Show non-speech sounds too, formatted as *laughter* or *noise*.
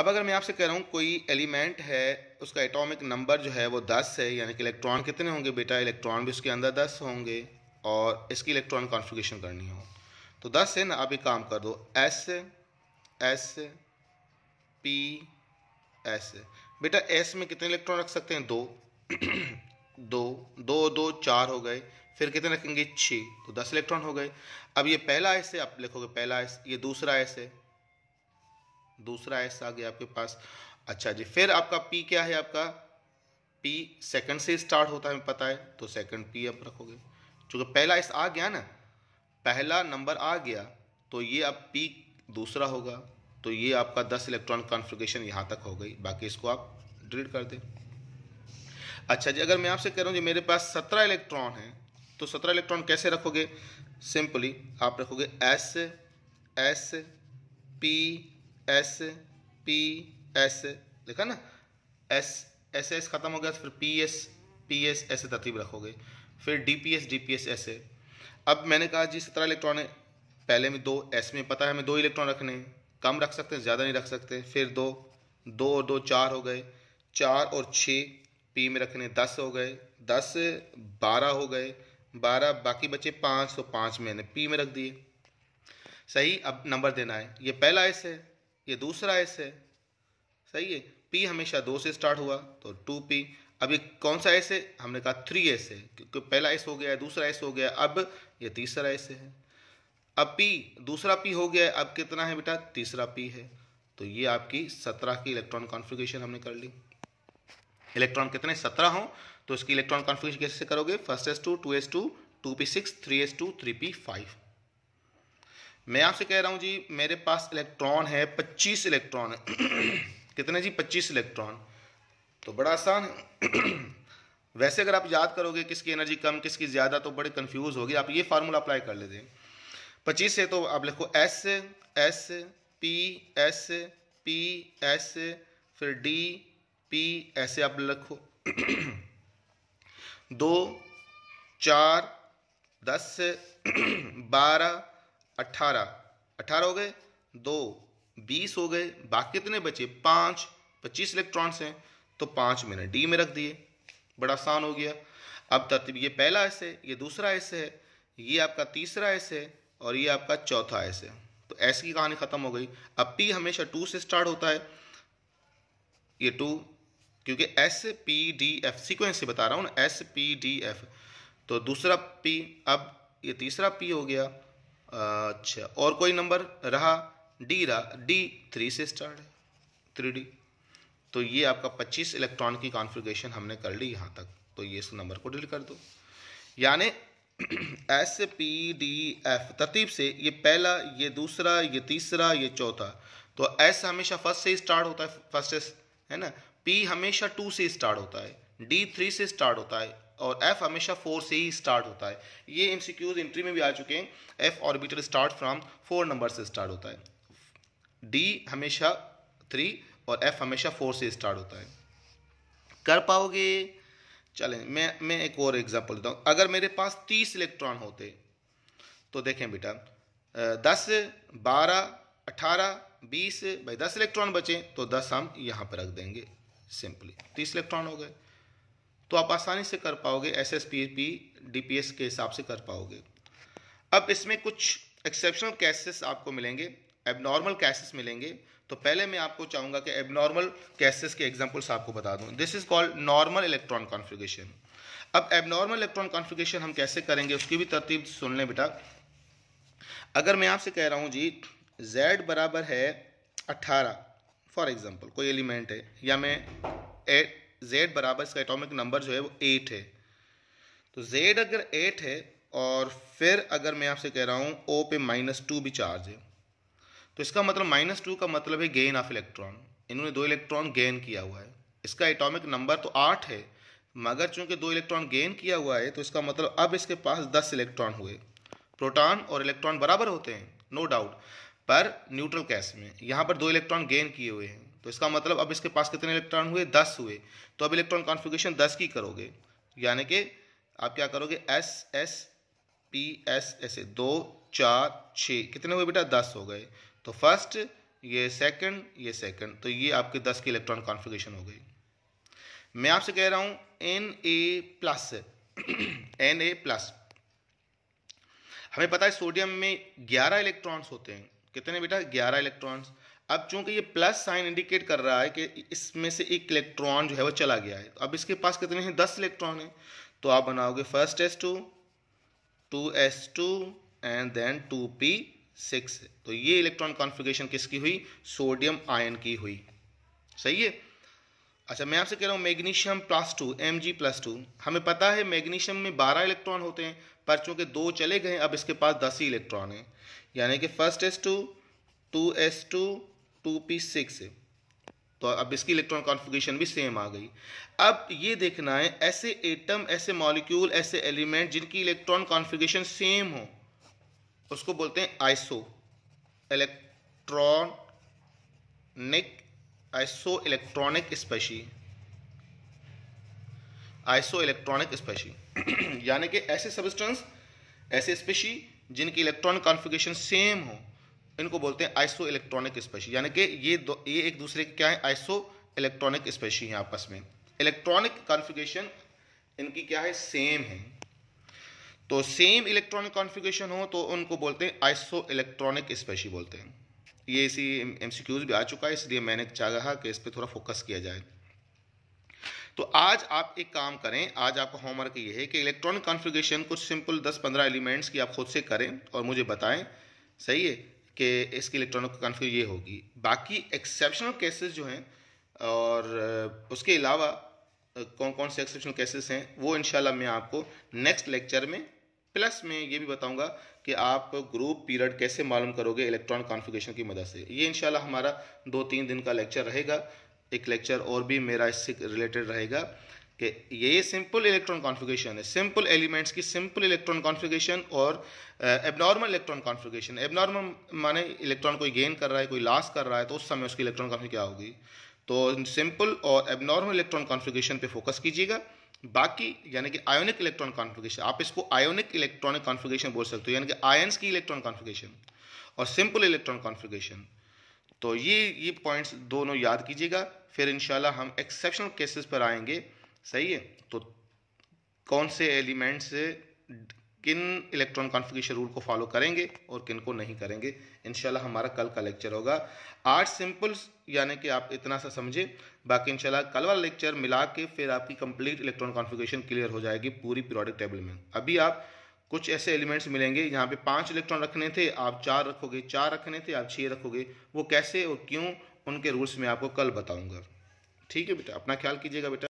अब अगर मैं आपसे कह रहा हूँ कोई एलिमेंट है उसका एटॉमिक नंबर जो है वो दस है यानी कि इलेक्ट्रॉन कितने होंगे बेटा इलेक्ट्रॉन भी उसके अंदर दस होंगे और इसकी इलेक्ट्रॉन कॉन्फ़िगरेशन करनी हो तो दस है ना आप एक काम कर दो एस एस पी एस बेटा एस में कितने इलेक्ट्रॉन रख सकते हैं दो *clears throat* दो दो दो चार हो गए फिर कितने रखेंगे छः तो दस इलेक्ट्रॉन हो गए अब ये पहला एस है आप लिखोगे पहला एस ये दूसरा एस है दूसरा एस आ गया आपके पास अच्छा जी फिर आपका पी क्या है आपका पी सेकंड से स्टार्ट होता है हमें पता है तो सेकंड पी आप रखोगे चूंकि पहला एस आ गया ना पहला नंबर आ गया तो ये अब पी दूसरा होगा तो ये आपका दस इलेक्ट्रॉन कॉन्फ्रिगेशन यहाँ तक हो गई बाकी इसको आप डिलीट कर दें अच्छा जी अगर मैं आपसे कह रहा हूँ जी मेरे पास सत्रह इलेक्ट्रॉन हैं तो सत्रह इलेक्ट्रॉन कैसे रखोगे सिंपली आप रखोगे S S P S P S लिखा ना एस एस एस खत्म हो गया फिर पी एस पी एस ऐसे तरतीब रखोगे फिर D P S D P S ऐसे अब मैंने कहा जी सत्रह इलेक्ट्रॉन पहले में दो एस में पता है हमें दो इलेक्ट्रॉन रखने कम रख सकते हैं ज़्यादा नहीं रख सकते फिर दो दो और दो चार हो गए चार और छः पी में रखने दस हो गए दस बारह हो गए बारह बाकी बचे पाँच तो पाँच मैंने पी में रख दिए सही अब नंबर देना है ये पहला एस है ये दूसरा एस है सही है पी हमेशा दो से स्टार्ट हुआ तो टू पी अभी कौन सा एस है हमने कहा थ्री एस है क्योंकि पहला एस हो गया दूसरा एस हो गया अब ये तीसरा एस है अब पी दूसरा पी हो गया अब कितना है बेटा तीसरा पी है तो ये आपकी सत्रह की इलेक्ट्रॉन कॉन्फ़िगरेशन हमने कर ली इलेक्ट्रॉन कितने सत्रह हो तो इसकी इलेक्ट्रॉन कॉन्फ़िगरेशन कैसे करोगे first S two two S two two P six three S two three P five मैं आपसे कह रहा हूँ जी मेरे पास इलेक्ट्रॉन है पच्चीस इलेक्ट्रॉन है *clears throat* कितने जी पच्चीस इलेक्ट्रॉन तो बड़ा आसान है *clears throat* वैसे अगर आप याद करोगे किसकी एनर्जी कम किसकी ज़्यादा तो बड़े कन्फ्यूज होगी आप ये फार्मूला अप्लाई कर लेते हैं पच्चीस से तो आप लिखो S S P S P S फिर डी पी ऐसे आप लिखो *clears throat* दो चार दस बारह अट्ठारह अट्ठारह हो गए दो बीस हो गए बाकी कितने बचे पाँच पच्चीस इलेक्ट्रॉन्स हैं तो पाँच मैंने डी में रख दिए बड़ा आसान हो गया अब तरतीब ये पहला ऐसे ये दूसरा ऐसे है ये आपका तीसरा ऐसे है और ये आपका चौथा ऐसे है तो ऐसे की कहानी ख़त्म हो गई अब पी हमेशा टू से स्टार्ट होता है ये टू क्योंकि S P D F sequence से बता रहा हूँ ना एस पी डी एफ तो दूसरा पी अब ये तीसरा पी हो गया अच्छा और कोई नंबर रहा डी रहा डी थ्री से स्टार्ट है थ्री डी तो ये आपका पच्चीस इलेक्ट्रॉन की कॉन्फ़िगरेशन हमने कर ली यहाँ तक तो ये इस नंबर को डिलीट कर दो यानी एस पी डी एफ तरतीब से ये पहला ये दूसरा ये तीसरा ये चौथा तो एस हमेशा फर्स्ट से स्टार्ट होता है फर्स्ट है ना पी हमेशा टू से स्टार्ट होता है डी थ्री से स्टार्ट होता है और एफ हमेशा फोर से ही स्टार्ट होता है ये एमसीक्यूज इंट्री में भी आ चुके हैं F orbital start from four number से स्टार्ट होता है डी हमेशा थ्री और एफ हमेशा फोर से स्टार्ट होता है कर पाओगे चलें मैं मैं एक और एग्जांपल देता हूँ अगर मेरे पास तीस इलेक्ट्रॉन होते तो देखें बेटा दस बारह अठारह बीस भाई दस इलेक्ट्रॉन बचे तो दस हम यहाँ पर रख देंगे सिंपली तीस इलेक्ट्रॉन हो गए तो आप आसानी से कर पाओगे S S P P D P S के हिसाब से कर पाओगे अब इसमें कुछ एक्सेप्शनल कैसेस आपको मिलेंगे एबनॉर्मल कैसेस मिलेंगे तो पहले मैं आपको चाहूँगा कि एबनॉर्मल कैसेस के एग्जाम्पल्स आपको बता दूँ this is called normal electron configuration अब एबनॉर्मल इलेक्ट्रॉन कॉन्फ़िगरेशन हम कैसे करेंगे उसकी भी तरतीब सुन लें बेटा अगर मैं आपसे कह रहा हूँ जी जेड बराबर है अट्ठारह फॉर एग्ज़ाम्पल कोई एलिमेंट है या मैं एट जेड बराबर इसका एटॉमिक नंबर जो है वो एट है तो जेड अगर एट है और फिर अगर मैं आपसे कह रहा हूँ ओ पे माइनस टू भी चार्ज है तो इसका मतलब माइनस टू का मतलब है गेन ऑफ इलेक्ट्रॉन इन्होंने दो इलेक्ट्रॉन गेन किया हुआ है इसका एटॉमिक नंबर तो आठ है मगर चूंकि दो इलेक्ट्रॉन गेन किया हुआ है तो इसका मतलब अब इसके पास दस इलेक्ट्रॉन हुए प्रोटॉन और इलेक्ट्रॉन बराबर होते हैं नो no डाउट पर न्यूट्रल कैस में यहाँ पर दो इलेक्ट्रॉन गेन किए हुए हैं तो इसका मतलब अब इसके पास कितने इलेक्ट्रॉन हुए दस हुए तो अब इलेक्ट्रॉन कॉन्फिगेशन दस की करोगे यानी कि आप क्या करोगे एस एस पी एस ऐसे दो चार छः कितने हुए बेटा दस हो गए तो फर्स्ट ये सेकंड ये सेकंड तो ये आपके दस की इलेक्ट्रॉन कॉन्फिगेशन हो गई मैं आपसे कह रहा हूँ N A plus N A plus हमें पता है सोडियम में ग्यारह इलेक्ट्रॉन्स होते हैं कितने बेटा ग्यारह इलेक्ट्रॉन्स अब चूंकि ये प्लस साइन इंडिकेट कर रहा है कि इसमें से एक इलेक्ट्रॉन जो है वो चला गया है तो अब इसके पास कितने हैं दस इलेक्ट्रॉन हैं तो आप बनाओगे first S two two S two and then two P six तो ये इलेक्ट्रॉन कॉन्फ़िगरेशन किसकी हुई सोडियम आयन की हुई सही है अच्छा मैं आपसे कह रहा हूँ magnesium plus two M G plus two हमें पता है मैग्नीशियम में बारह इलेक्ट्रॉन होते हैं पर चूँकि दो चले गए अब इसके पास दस ही इलेक्ट्रॉन हैं यानी कि first S two two S two two P six तो अब इसकी इलेक्ट्रॉन कॉन्फ़िगरेशन भी सेम आ गई अब ये देखना है ऐसे एटम ऐसे मॉलिक्यूल ऐसे एलिमेंट जिनकी इलेक्ट्रॉन कॉन्फ़िगरेशन सेम हो उसको बोलते हैं isoelectronic isoelectronic species isoelectronic species यानी कि ऐसे सबस्टेंस ऐसे स्पेशी जिनकी इलेक्ट्रॉन कॉन्फ़िगरेशन सेम हो इनको बोलते हैं आइसो इलेक्ट्रॉनिक स्पेशी यानी कि ये दो ये एक दूसरे के क्या है आइसो इलेक्ट्रॉनिक स्पेशी हैं आपस में इलेक्ट्रॉनिक कॉन्फ़िगरेशन इनकी क्या है सेम है तो सेम इलेक्ट्रॉनिक कॉन्फ़िगरेशन हो तो उनको बोलते हैं आइसो इलेक्ट्रॉनिक स्पेशी बोलते हैं ये इसी एम भी आ चुका है इसलिए मैंने चाहा कि इस पर थोड़ा फोकस किया जाए तो आज आप एक काम करें आज आपका होमवर्क ये है कि इलेक्ट्रॉनिक कॉन्फ़िगरेशन कुछ सिंपल 10-15 एलिमेंट्स की आप खुद से करें और मुझे बताएं सही है कि इसके इलेक्ट्रॉनिक कन्फ्यू ये होगी बाकी एक्सेप्शनल केसेस जो हैं और उसके अलावा कौन कौन से एक्सेप्शनल केसेस हैं वो इन मैं आपको नेक्स्ट लेक्चर में प्लस में ये भी बताऊंगा कि आप ग्रुप पीरियड कैसे मालूम करोगे इलेक्ट्रॉन कॉन्फ़िगरेशन की मदद से ये इनशाला हमारा दो तीन दिन का लेक्चर रहेगा एक लेक्चर और भी मेरा इससे रिलेटेड रहेगा कि ये सिंपल इलेक्ट्रॉन कॉन्फ़िगरेशन है सिंपल एलिमेंट्स की सिंपल इलेक्ट्रॉन कॉन्फ़िगरेशन और एबनॉर्मल इलेक्ट्रॉन कॉन्फ़िगरेशन एबनॉर्मल माने इलेक्ट्रॉन कोई गेन कर रहा है कोई लॉस कर रहा है तो उस समय उसकी इलेक्ट्रॉन कॉन्फ़िग क्या होगी तो सिंपल और एबनॉर्मल इलेक्ट्रॉन कॉन्फ़िगरेशन पे फोकस कीजिएगा बाकी यानी कि आयोनिक इलेक्ट्रॉन कॉन्फ़िगरेशन आप इसको आयोनिक इलेक्ट्रॉनिक कॉन्फ़िगरेशन बोल सकते हो यानी कि आयन्स की इलेक्ट्रॉन कॉन्फ़िगरेशन और सिंपल इलेक्ट्रॉन कॉन्फ़िगरेशन तो ये ये पॉइंट्स दोनों याद कीजिएगा फिर इंशाल्लाह हम एक्सेप्शनल केसेस पर आएंगे सही है तो कौन से एलिमेंट्स किन इलेक्ट्रॉन कॉन्फ़िगरेशन रूल को फॉलो करेंगे और किन को नहीं करेंगे इनशाला हमारा कल का लेक्चर होगा आठ सिंपल्स यानी कि आप इतना सा समझे बाकी इनशाला कल वाला लेक्चर मिला के फिर आपकी कंप्लीट इलेक्ट्रॉन कॉन्फ़िगरेशन क्लियर हो जाएगी पूरी पीरियोडिक टेबल में अभी आप कुछ ऐसे एलिमेंट्स मिलेंगे यहाँ पे पांच इलेक्ट्रॉन रखने थे आप चार रखोगे चार रखने थे आप छः रखोगे वो कैसे और क्यों उनके रूल्स में आपको कल बताऊँगा ठीक है बेटा अपना ख्याल कीजिएगा बेटा